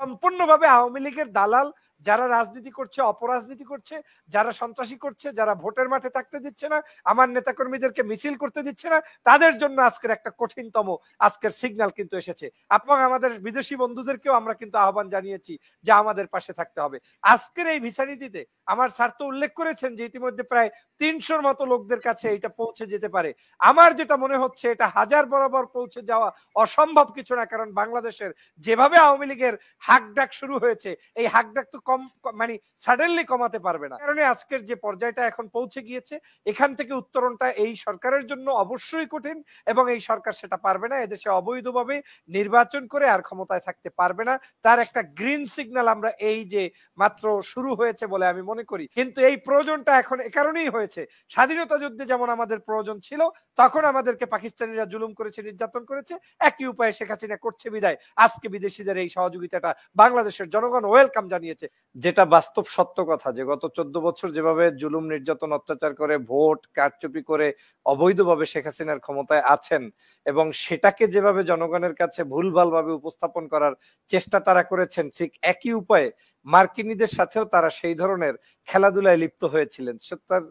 সম্পূর্ণভাবে আওয়ামী লীগের দালাল যারা রাজনীতি করছে অপরাজনীতি করছে যারা সন্ত্রাসী করছে যারা ভোটের মাঠে থাকতে দিচ্ছে না আমার নেতাকর্মীদেরকে মিছিল করতে দিচ্ছে না তাদের জন্য আজকের একটা কঠিনতম আজকের সিগন্যাল কিন্তু এসেছে এবং আমাদের বিদেশি বন্ধুদেরকেও আমরা কিন্তু আহ্বান জানিয়েছি যে আমাদের পাশে থাকতে হবে আজকের এই ভিসা নীতিতে আমার স্যার তো উল্লেখ করেছেন যে ইতিমধ্যে প্রায় তিনশোর মতো লোকদের কাছে এটা পৌঁছে যেতে পারে আমার যেটা মনে হচ্ছে এটা হাজার বরাবর পৌঁছে যাওয়া অসম্ভব কিছু না কারণ বাংলাদেশের যেভাবে আওয়ামী লীগের হাকডাক শুরু হয়েছে এই হাকডাক তো কম মানে সাডেনলি কমাতে পারবে না কারণে আজকের যে পর্যায়টা এখন পৌঁছে গিয়েছে এখান থেকে উত্তরণটা এই সরকারের জন্য অবশ্যই কঠিন এবং এই সরকার সেটা পারবে না এদেশে অবৈধভাবে নির্বাচন করে আর ক্ষমতায় থাকতে পারবে না তার একটা গ্রিন সিগন্যাল আমরা এই যে মাত্র শুরু হয়েছে বলে আমি মনে করি কিন্তু এই প্রয়োজনটা এখন এ কারণেই হয়েছে স্বাধীনতা যুদ্ধে যেমন আমাদের প্রয়োজন ছিল তখন আমাদেরকে পাকিস্তানিরা জুলুম করেছে নির্যাতন করেছে একই উপায়ে শেখ হাসিনা করছে বিদায় আজকে বিদেশিদের এই সহযোগিতাটা বাংলাদেশের জনগণ ওয়েলকাম জানিয়েছে যেটা বাস্তব সত্য কথা যে গত চোদ্দ বছর যেভাবে জুলুম নির্যাতন অত্যাচার করে ভোট কারচুপি করে অবৈধভাবে শেখ হাসিনার ক্ষমতায় আছেন এবং সেটাকে যেভাবে জনগণের কাছে ভুলভালভাবে উপস্থাপন করার চেষ্টা তারা করেছেন ঠিক একই উপায়ে মার্কিনীদের সাথেও তারা সেই ধরনের খেলাধুলায় লিপ্ত হয়েছিলেন তার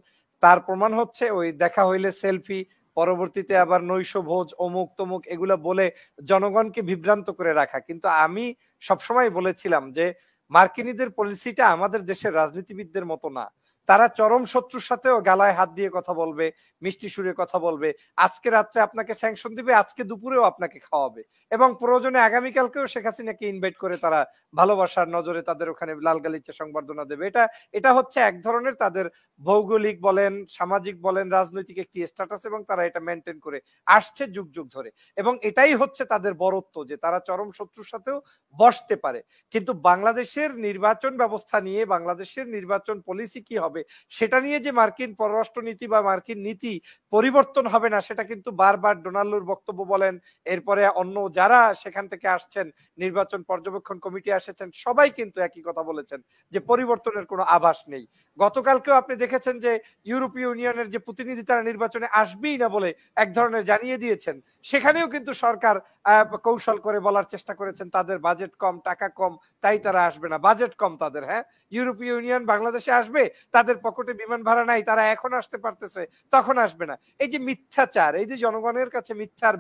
তার প্রমাণ হচ্ছে ওই দেখা হইলে সেলফি পরবর্তীতে আবার নৈশ ভোজ অমুক তমুক এগুলা বলে জনগণকে বিভ্রান্ত করে রাখা কিন্তু আমি সবসময় বলেছিলাম যে মার্কিনীদের পলিসিটা আমাদের দেশের রাজনীতিবিদদের মতো না তারা চরম শত্রুর সাথেও গালায় হাত দিয়ে কথা বলবে মিষ্টি সুরে কথা বলবে আজকে রাত্রে আপনাকে স্যাংশন দিবে আজকে দুপুরেও আপনাকে খাওয়াবে এবং প্রয়োজনে আগামীকালকেও শেখ হাসিনাকে ইনভাইট করে তারা ভালোবাসার নজরে তাদের ওখানে লাল গালিচ্ছে সংবর্ধনা দেবে এটা এটা হচ্ছে এক ধরনের তাদের ভৌগোলিক বলেন সামাজিক বলেন রাজনৈতিক একটি স্ট্যাটাস এবং তারা এটা মেনটেন করে আসছে যুগ যুগ ধরে এবং এটাই হচ্ছে তাদের বরত্ব যে তারা চরম শত্রুর সাথেও বসতে পারে কিন্তু বাংলাদেশের নির্বাচন ব্যবস্থা নিয়ে বাংলাদেশের নির্বাচন পলিসি কি হবে হবে সেটা নিয়ে যে মার্কিন পররাষ্ট্র নীতি বা মার্কিন নীতি পরিবর্তন হবে না সেটা কিন্তু বারবার ডোনাল্ডোর বক্তব্য বলেন এরপরে অন্য যারা সেখান থেকে আসছেন নির্বাচন পর্যবেক্ষণ কমিটি আসেছেন সবাই কিন্তু একই কথা বলেছেন যে পরিবর্তনের কোনো আভাস নেই গতকালকেও আপনি দেখেছেন যে ইউরোপীয় ইউনিয়নের যে প্রতিনিধি তারা নির্বাচনে আসবেই না বলে এক ধরনের জানিয়ে দিয়েছেন সেখানেও কিন্তু সরকার কৌশল করে বলার চেষ্টা করেছেন তাদের বাজেট কম টাকা কম তাই তারা আসবে না বাজেট কম তাদের হ্যাঁ ইউরোপীয় ইউনিয়ন বাংলাদেশে আসবে তাদের যাদের পকেটে বিমান ভাড়া নাই তারা এখন আসতে পারতেছে তখন আসবে না এই যে মিথ্যাচার এই যে জনগণের কাছে মিথ্যার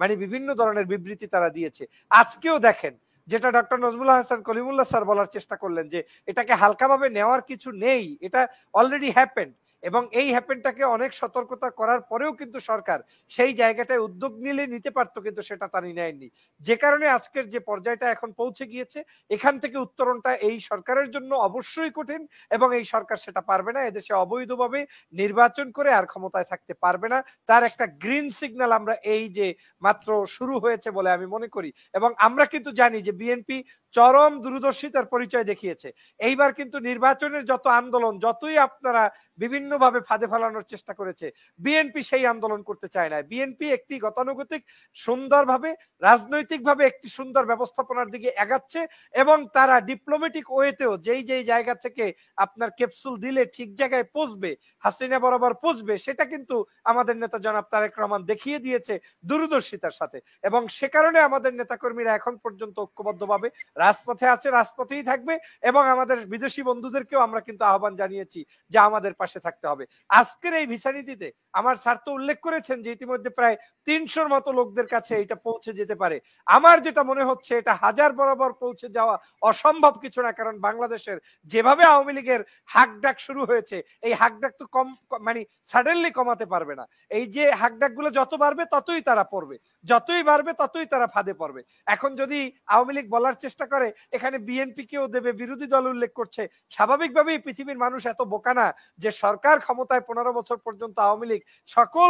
মানে বিভিন্ন ধরনের বিবৃতি তারা দিয়েছে আজকেও দেখেন যেটা ডক্টর নজমুল হাসান কলিমুল্লাহ স্যার বলার চেষ্টা করলেন যে এটাকে হালকাভাবে নেওয়ার কিছু নেই এটা অলরেডি হ্যাপেন্ড এবং এই হ্যাপেনটাকে অনেক সতর্কতা করার পরেও কিন্তু সরকার সেই জায়গাটায় উদ্যোগ নিলে নিতে পারতো কিন্তু সেটা তা নেয়নি যে কারণে আজকের যে পর্যায়টা এখন পৌঁছে গিয়েছে এখান থেকে উত্তরণটা এই সরকারের জন্য অবশ্যই কঠিন এবং এই সরকার সেটা পারবে না এদেশে অবৈধভাবে নির্বাচন করে আর ক্ষমতায় থাকতে পারবে না তার একটা গ্রিন সিগন্যাল আমরা এই যে মাত্র শুরু হয়েছে বলে আমি মনে করি এবং আমরা কিন্তু জানি যে বিএনপি চরম দূরদর্শিতার পরিচয় দেখিয়েছে এইবার কিন্তু নির্বাচনের যত আন্দোলন যতই আপনারা বিভিন্নভাবে ফাঁদে ফেলানোর চেষ্টা করেছে বিএনপি সেই আন্দোলন করতে চায় না বিএনপি একটি গতানুগতিক সুন্দরভাবে রাজনৈতিকভাবে একটি সুন্দর ব্যবস্থাপনার দিকে এগাচ্ছে এবং তারা ডিপ্লোমেটিক ওয়েতেও যেই যেই জায়গা থেকে আপনার ক্যাপসুল দিলে ঠিক জায়গায় পৌঁছবে হাসিনা বরাবর পৌঁছবে সেটা কিন্তু আমাদের নেতা জনাব তারেক রহমান দেখিয়ে দিয়েছে দূরদর্শিতার সাথে এবং সে কারণে আমাদের নেতাকর্মীরা এখন পর্যন্ত ঐক্যবদ্ধভাবে রাজপথে আছে রাজপথেই থাকবে এবং আমাদের বিদেশি বন্ধুদেরকেও আমরা কিন্তু আহ্বান জানিয়েছি যে আমাদের পাশে থাকতে হবে আজকের এই ভিসা নীতিতে আমার স্যার তো উল্লেখ করেছেন যে ইতিমধ্যে প্রায় তিনশোর মতো লোকদের কাছে এটা পৌঁছে যেতে পারে আমার যেটা মনে হচ্ছে এটা হাজার বরাবর পৌঁছে যাওয়া অসম্ভব কিছু না কারণ বাংলাদেশের যেভাবে আওয়ামী লীগের হাকডাক শুরু হয়েছে এই হাকডাক তো কম মানে সাডেনলি কমাতে পারবে না এই যে হাকডাক গুলো যত বাড়বে ততই তারা পড়বে যতই বাড়বে ততই তারা ফাঁদে পড়বে এখন যদি আওয়ামী লীগ বলার চেষ্টা করে এখানে বিএনপি কেও দেবে বিরোধী দল উল্লেখ করছে স্বাভাবিকভাবেই পৃথিবীর মানুষ এত বোকা না যে সরকার ক্ষমতায় পনেরো বছর পর্যন্ত আওয়ামী লীগ সকল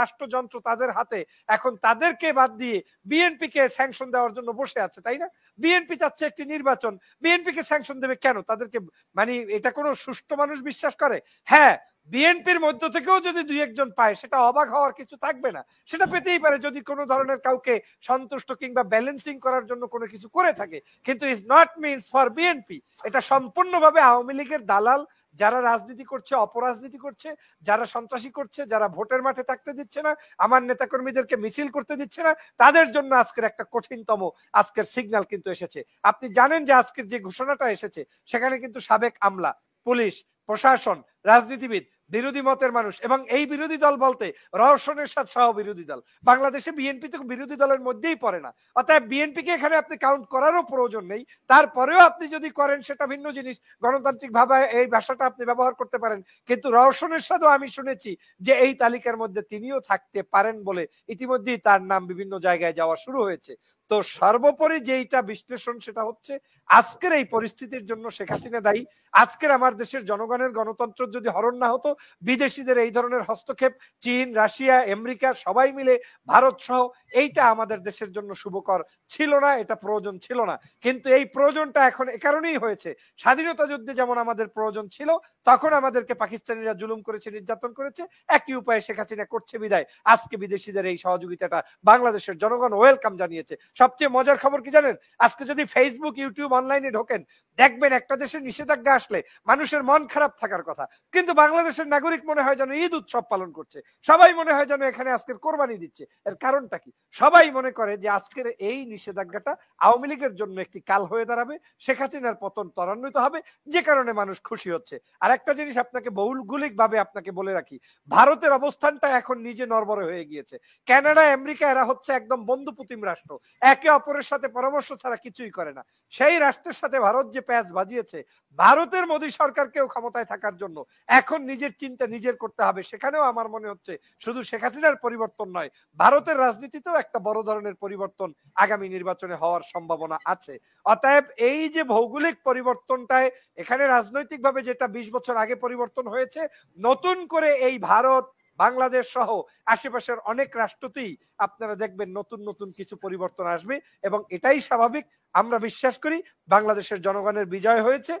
রাষ্ট্রযন্ত্র তাদের হাতে এখন তাদেরকে বাদ দিয়ে বিএনপি কে স্যাংশন দেওয়ার জন্য বসে আছে তাই না বিএনপি চাচ্ছে একটি নির্বাচন বিএনপি কে স্যাংশন দেবে কেন তাদেরকে মানে এটা কোনো সুষ্ঠু মানুষ বিশ্বাস করে হ্যাঁ বিএনপির মধ্য থেকেও যদি দুই একজন পায় সেটা অবাক হওয়ার কিছু থাকবে না সেটা পেতেই পারে যদি কোনো ধরনের কাউকে সন্তুষ্ট কিংবা ব্যালেন্সিং করার জন্য কোনো কিছু করে থাকে কিন্তু is not means for BNP এটা সম্পূর্ণভাবে আওয়ামী লীগের দালাল যারা রাজনীতি করছে অপরাজনীতি করছে যারা সন্ত্রাসী করছে যারা ভোটের মাঠে থাকতে দিচ্ছে না আমার নেতাকর্মীদেরকে মিছিল করতে দিচ্ছে না তাদের জন্য আজকের একটা কঠিনতম আজকের সিগন্যাল কিন্তু এসেছে আপনি জানেন যে আজকের যে ঘোষণাটা এসেছে সেখানে কিন্তু সাবেক আমলা পুলিশ প্রশাসন রাজনীতিবিদ বিরোধী মতের মানুষ এবং এই বিরোধী দল বলতে রহস্যের সাথে সহ বিরোধী দল বাংলাদেশে বিএনপি তো বিরোধী দলের মধ্যেই পড়ে না অতএব বিএনপিকে এখানে আপনি কাউন্ট করারও প্রয়োজন নেই তারপরেও আপনি যদি করেন সেটা ভিন্ন জিনিস গণতান্ত্রিক ভাবে এই ভাষাটা আপনি ব্যবহার করতে পারেন কিন্তু রহস্যের সাথেও আমি শুনেছি যে এই তালিকার মধ্যে তিনিও থাকতে পারেন বলে ইতিমধ্যেই তার নাম বিভিন্ন জায়গায় যাওয়া শুরু হয়েছে তো সর্বোপরি যেইটা বিশ্লেষণ সেটা হচ্ছে আজকের এই পরিস্থিতির জন্য শেখ হাসিনা দায়ী আজকের আমার দেশের জনগণের গণতন্ত্র যদি হরণ না হতো বিদেশিদের এই ধরনের হস্তক্ষেপ চীন রাশিয়া আমেরিকা সবাই মিলে ভারত সহ এইটা আমাদের দেশের জন্য শুভকর ছিল না এটা প্রয়োজন ছিল না কিন্তু এই প্রয়োজনটা এখন এ কারণেই হয়েছে স্বাধীনতা যুদ্ধে যেমন আমাদের প্রয়োজন ছিল তখন আমাদেরকে পাকিস্তানিরা জুলুম করেছে নির্যাতন করেছে একই উপায়ে শেখ হাসিনা করছে বিদায় আজকে বিদেশিদের এই সহযোগিতাটা বাংলাদেশের জনগণ ওয়েলকাম জানিয়েছে সবচেয়ে মজার খবর কি জানেন আজকে যদি ফেসবুক ইউটিউব অনলাইনে ঢোকেন দেখবেন একটা দেশে নিষেধাজ্ঞা আসলে মানুষের মন খারাপ থাকার কথা কিন্তু বাংলাদেশের নাগরিক মনে হয় যেন ঈদ উৎসব পালন করছে সবাই মনে হয় যেন এখানে আজকের কোরবানি দিচ্ছে এর কারণটা কি সবাই মনে করে যে আজকের এই নিষেধাজ্ঞাটা আওয়ামী লীগের জন্য একটি কাল হয়ে দাঁড়াবে শেখ হাসিনার পতন ত্বরান্বিত হবে যে কারণে মানুষ খুশি হচ্ছে আর একটা জিনিস আপনাকে বহুলগুলিক ভাবে আপনাকে বলে রাখি ভারতের অবস্থানটা এখন নিজে নরবরে হয়ে গিয়েছে কানাডা আমেরিকা এরা হচ্ছে একদম বন্ধুপুতিম রাষ্ট্র একে অপরের সাথে পরামর্শ ছাড়া কিছুই করে না সেই রাষ্ট্রের সাথে ভারত যে প্যাচ বাজিয়েছে ভারতের মোদী সরকারকেও ক্ষমতায় থাকার জন্য এখন নিজের চিন্তা নিজের করতে হবে সেখানেও আমার মনে হচ্ছে শুধু শেখ হাসিনার পরিবর্তন নয় ভারতের রাজনীতিতেও একটা বড় ধরনের পরিবর্তন আগামী নির্বাচনে হওয়ার সম্ভাবনা আছে অতএব এই যে ভৌগোলিক পরিবর্তনটায় এখানে রাজনৈতিকভাবে যেটা বিশ বছর আগে পরিবর্তন হয়েছে নতুন করে এই ভারত বাংলাদেশ সহ আশেপাশের অনেক রাষ্ট্রতেই আপনারা দেখবেন নতুন নতুন কিছু পরিবর্তন আসবে এবং এটাই স্বাভাবিক আমরা বিশ্বাস করি বাংলাদেশের জনগণের বিজয় হয়েছে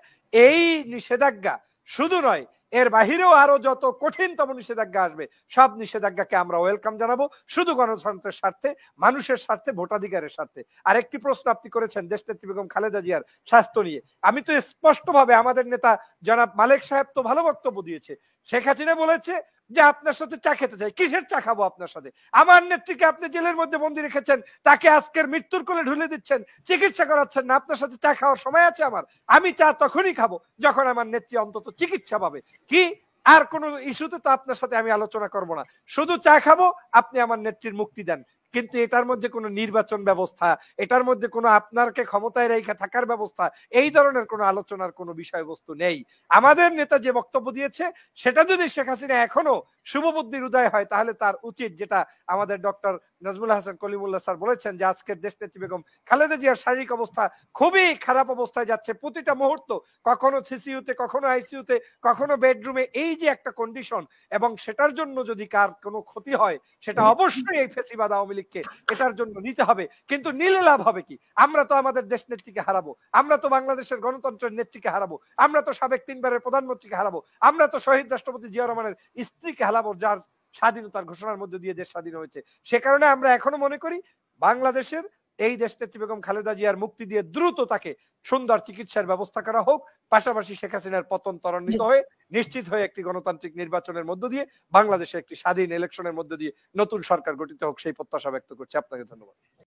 এই নিষেধাজ্ঞা শুধু নয় এর বাহিরেও আরো যত কঠিনতম নিষেধাজ্ঞা আসবে সব নিষেধাজ্ঞাকে আমরা ওয়েলকাম জানাবো শুধু গণতন্ত্রের স্বার্থে মানুষের স্বার্থে ভোটাধিকারের স্বার্থে আর একটি প্রশ্ন আপনি করেছেন দেশ নেত্রী বেগম খালেদা জিয়ার স্বাস্থ্য নিয়ে আমি তো স্পষ্টভাবে আমাদের নেতা জনাব মালেক সাহেব তো ভালো বক্তব্য দিয়েছে শেখ হাসিনা বলেছে যে আপনার সাথে চা খেতে চাই কিসের চা খাবো আপনার সাথে আমার নেত্রীকে আপনি জেলের মধ্যে বন্দি রেখেছেন তাকে আজকের মৃত্যুর কোলে ঢুলে দিচ্ছেন চিকিৎসা করাচ্ছেন না আপনার সাথে চা খাওয়ার সময় আছে আমার আমি চা তখনই খাবো যখন আমার নেত্রী অন্তত চিকিৎসা পাবে কি আর কোনো ইস্যুতে তো আপনার সাথে আমি আলোচনা করব না শুধু চা খাবো আপনি আমার নেত্রীর মুক্তি দেন কিন্তু এটার মধ্যে কোনো নির্বাচন ব্যবস্থা এটার মধ্যে কোনো আপনারকে ক্ষমতায় রেখে থাকার ব্যবস্থা এই ধরনের কোনো আলোচনার কোনো বিষয়বস্তু নেই আমাদের নেতা যে বক্তব্য দিয়েছে সেটা যদি শেখ হাসিনা এখনো শুভবুদ্ধির উদয় হয় তাহলে তার উচিত যেটা আমাদের ডক্টর নাজমুল হাসান কলিমুল্লাহ স্যার বলেছেন যে আজকের দেশ নেত্রী বেগম খালেদা জিয়ার শারীরিক অবস্থা খুবই খারাপ অবস্থায় যাচ্ছে প্রতিটা মুহূর্ত কখনো সিসিউতে কখনো আইসিউতে কখনো বেডরুমে এই যে একটা কন্ডিশন এবং সেটার জন্য যদি কার কোনো ক্ষতি হয় সেটা অবশ্যই এই ফেসিবাদ আওয়ামী লীগকে এটার জন্য নিতে হবে কিন্তু নিলে লাভ হবে কি আমরা তো আমাদের দেশ নেত্রীকে হারাবো আমরা তো বাংলাদেশের গণতন্ত্রের নেত্রীকে হারাবো আমরা তো সাবেক তিনবারের প্রধানমন্ত্রীকে হারাবো আমরা তো শহীদ রাষ্ট্রপতি জিয়া রহমানের স্ত্রীকে ঝালা যার স্বাধীনতার ঘোষণার মধ্যে দিয়ে দেশ স্বাধীন হয়েছে সে কারণে আমরা এখনো মনে করি বাংলাদেশের এই দেশ নেত্রী বেগম খালেদা জিয়ার মুক্তি দিয়ে দ্রুত তাকে সুন্দর চিকিৎসার ব্যবস্থা করা হোক পাশাপাশি শেখ হাসিনার পতন ত্বরান্বিত হয়ে নিশ্চিত হয়ে একটি গণতান্ত্রিক নির্বাচনের মধ্য দিয়ে বাংলাদেশে একটি স্বাধীন ইলেকশনের মধ্য দিয়ে নতুন সরকার গঠিত হোক সেই প্রত্যাশা ব্যক্ত করছি আপনাকে ধন্যবাদ